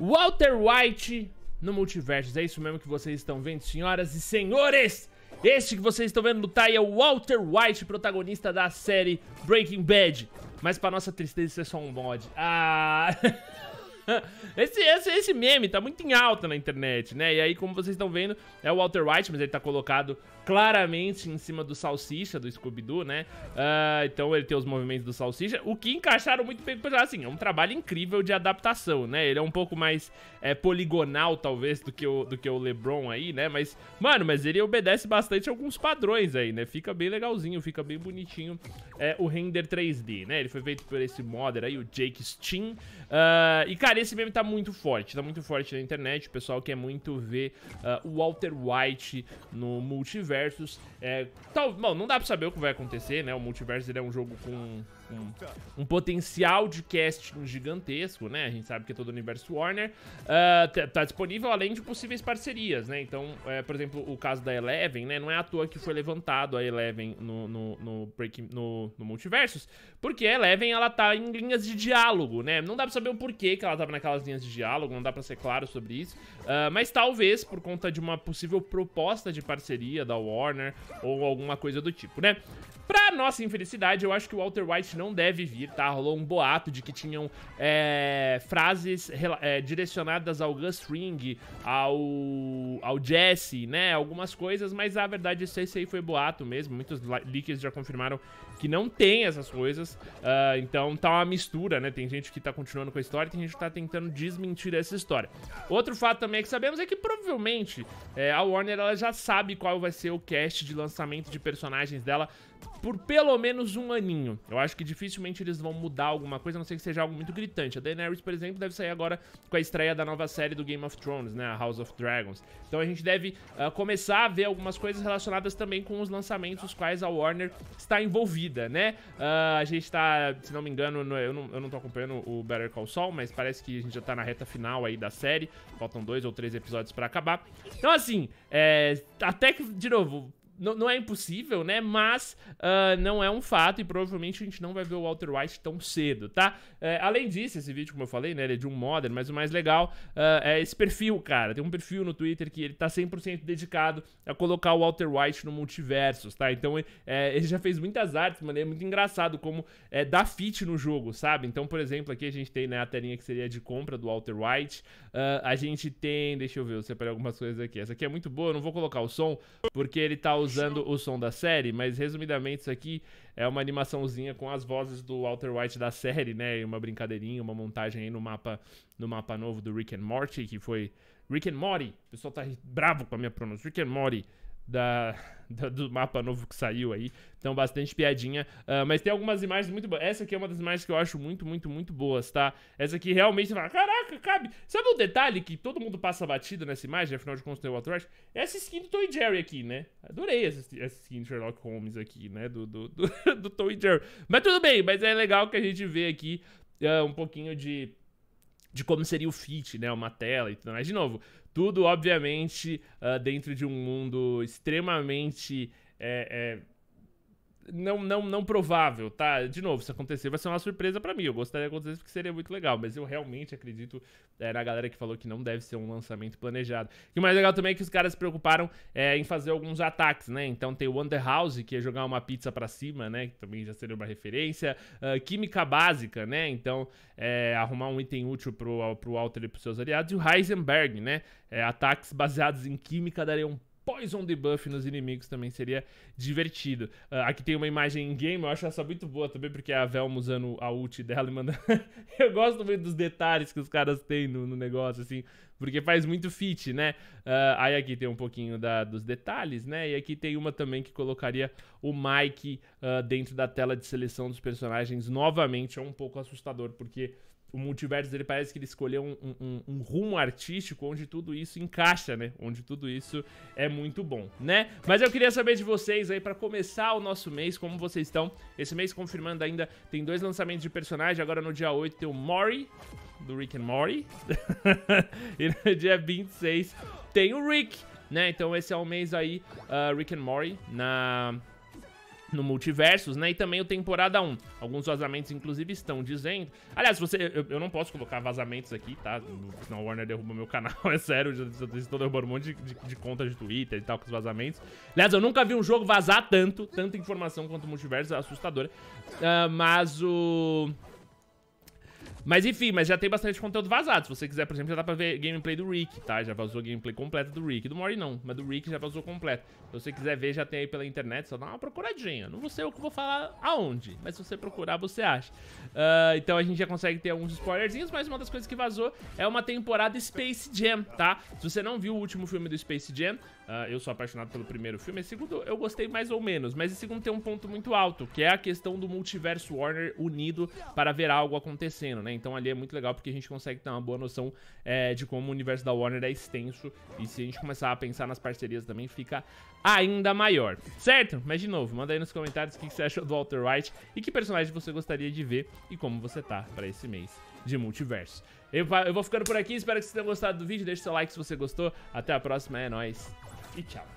Walter White no Multiversos. É isso mesmo que vocês estão vendo, senhoras e senhores! Este que vocês estão vendo lutar é o Walter White, protagonista da série Breaking Bad. Mas pra nossa tristeza isso é só um mod. Ah... Esse, esse, esse, meme tá muito em alta na internet, né? E aí, como vocês estão vendo, é o Walter White, mas ele tá colocado claramente em cima do Salsicha, do Scooby-Doo, né? Uh, então ele tem os movimentos do Salsicha, o que encaixaram muito bem, assim, é um trabalho incrível de adaptação, né? Ele é um pouco mais é, poligonal, talvez, do que, o, do que o LeBron aí, né? Mas, mano, mas ele obedece bastante alguns padrões aí, né? Fica bem legalzinho, fica bem bonitinho é, o render 3D, né? Ele foi feito por esse modder aí, o Jake Steam. Uh, e, cara, esse meme tá muito forte, tá muito forte na internet, o pessoal quer muito ver uh, o Walter White no multiverso, multiversos. É, tal, bom, não dá pra saber o que vai acontecer, né? O multiverso ele é um jogo com um, um potencial de casting gigantesco, né? A gente sabe que é todo o universo Warner. Uh, tá disponível além de possíveis parcerias, né? Então, é, por exemplo, o caso da Eleven, né? Não é à toa que foi levantado a Eleven no, no, no, break, no, no Multiversus, porque a Eleven, ela tá em linhas de diálogo, né? Não dá pra saber o porquê que ela tava naquelas linhas de diálogo, não dá pra ser claro sobre isso. Uh, mas talvez por conta de uma possível proposta de parceria da Warner ou alguma coisa do tipo, né? Pra nossa infelicidade, eu acho que o Walter White não deve vir, tá? Rolou um boato de que tinham é, frases é, direcionadas ao Gus Ring, ao, ao Jesse, né? Algumas coisas, mas a verdade é que esse aí foi boato mesmo. Muitos leakers já confirmaram que não tem essas coisas. Uh, então tá uma mistura, né? Tem gente que tá continuando com a história, tem gente que tá tentando desmentir essa história. Outro fato também que sabemos é que provavelmente é, a Warner ela já sabe qual vai ser o cast de lançamento de personagens dela por pelo menos um aninho. Eu acho que dificilmente eles vão mudar alguma coisa, a não ser que seja algo muito gritante. A Daenerys, por exemplo, deve sair agora com a estreia da nova série do Game of Thrones, né? A House of Dragons. Então a gente deve uh, começar a ver algumas coisas relacionadas também com os lançamentos quais a Warner está envolvida, né? Uh, a gente está, se não me engano, no, eu, não, eu não tô acompanhando o Better Call Saul, mas parece que a gente já está na reta final aí da série. Faltam dois ou três episódios para acabar. Então, assim, é, até que, de novo, não, não é impossível, né? Mas uh, não é um fato e provavelmente a gente não vai ver o Walter White tão cedo, tá? É, além disso, esse vídeo, como eu falei, né? Ele é de um modern, mas o mais legal uh, é esse perfil, cara. Tem um perfil no Twitter que ele tá 100% dedicado a colocar o Walter White no multiversos, tá? Então é, ele já fez muitas artes, mano. É muito engraçado como é, dá fit no jogo, sabe? Então, por exemplo, aqui a gente tem né, a telinha que seria de compra do Walter White. Uh, a gente tem... Deixa eu ver, eu separei algumas coisas aqui. Essa aqui é muito boa, eu não vou colocar o som, porque ele tá usando usando o som da série, mas resumidamente isso aqui é uma animaçãozinha com as vozes do Walter White da série, né? E uma brincadeirinha, uma montagem aí no mapa, no mapa novo do Rick and Morty, que foi Rick and Morty. O pessoal tá bravo com a minha pronúncia. Rick and Morty da, da, do mapa novo que saiu aí. Então, bastante piadinha. Uh, mas tem algumas imagens muito boas. Essa aqui é uma das imagens que eu acho muito, muito, muito boas, tá? Essa aqui realmente você fala, caraca, cabe. Sabe o um detalhe que todo mundo passa batido nessa imagem? Afinal de contas, tem o Watch. É essa skin do Toy Jerry aqui, né? Adorei essa, essa skin do Sherlock Holmes aqui, né? Do, do, do, do Toy Jerry. Mas tudo bem, mas é legal que a gente vê aqui uh, um pouquinho de de como seria o fit, né? Uma tela e tudo mais. De novo, tudo obviamente uh, dentro de um mundo extremamente. É, é, não, não, não provável, tá? De novo, se acontecer, vai ser uma surpresa para mim. Eu gostaria que acontecesse porque seria muito legal, mas eu realmente acredito é, na galera que falou que não deve ser um lançamento planejado. E o mais legal também é que os caras se preocuparam é, em fazer alguns ataques, né? Então tem o Underhouse, que é jogar uma pizza para cima, né? Que também já seria uma referência. Uh, química básica, né? Então é, arrumar um item útil pro, pro Walter e pros seus aliados. E o Heisenberg, né? É, ataques baseados em química dariam poison debuff nos inimigos também seria divertido. Uh, aqui tem uma imagem em game, eu acho essa muito boa também, porque é a Velma usando a ult dela e mandando. eu gosto muito dos detalhes que os caras têm no, no negócio, assim, porque faz muito fit, né? Uh, aí aqui tem um pouquinho da, dos detalhes, né? E aqui tem uma também que colocaria o Mike uh, dentro da tela de seleção dos personagens novamente. É um pouco assustador, porque o multiverso ele parece que ele escolheu um, um, um, rumo artístico onde tudo isso encaixa, né? Onde tudo isso é muito bom, né? Mas eu queria saber de vocês aí para começar o nosso mês, como vocês estão. Esse mês confirmando ainda tem dois lançamentos de personagem, agora no dia 8 tem o Mori do Rick and Morty. e no dia 26 tem o Rick, né? Então esse é o mês aí uh, Rick and Morty na no Multiversos, né? E também o Temporada 1. Alguns vazamentos, inclusive, estão dizendo. Aliás, você, eu, eu não posso colocar vazamentos aqui, tá? Senão o Warner derruba meu canal, é sério. Eu já, estou derrubando um monte de, de, de de Twitter e tal, com os vazamentos. Aliás, eu nunca vi um jogo vazar tanto, tanta informação quanto o Multiverso, é assustador. Uh, mas o. Mas enfim, mas já tem bastante conteúdo vazado. Se você quiser, por exemplo, já dá pra ver gameplay do Rick, tá? Já vazou gameplay completa do Rick. Do Mori não, mas do Rick já vazou completo. se você quiser ver, já tem aí pela internet, só dá uma procuradinha. Não vou ser eu que vou falar aonde, mas se você procurar, você acha. Uh, então a gente já consegue ter alguns spoilerzinhos, mas uma das coisas que vazou é uma temporada Space Jam, tá? Se você não viu o último filme do Space Jam, uh, eu sou apaixonado pelo primeiro filme. Esse segundo eu gostei mais ou menos, mas esse segundo tem um ponto muito alto, que é a questão do multiverso Warner unido para ver algo acontecendo, né? Então ali é muito legal porque a gente consegue ter uma boa noção é, de como o universo da Warner é extenso e se a gente começar a pensar nas parcerias também fica ainda maior, certo? Mas de novo, manda aí nos comentários o que você achou do Walter White e que personagem você gostaria de ver e como você tá para esse mês de multiverso. Eu, eu vou ficando por aqui, espero que vocês tenham gostado do vídeo, deixa seu like se você gostou, até a próxima, é nóis e tchau!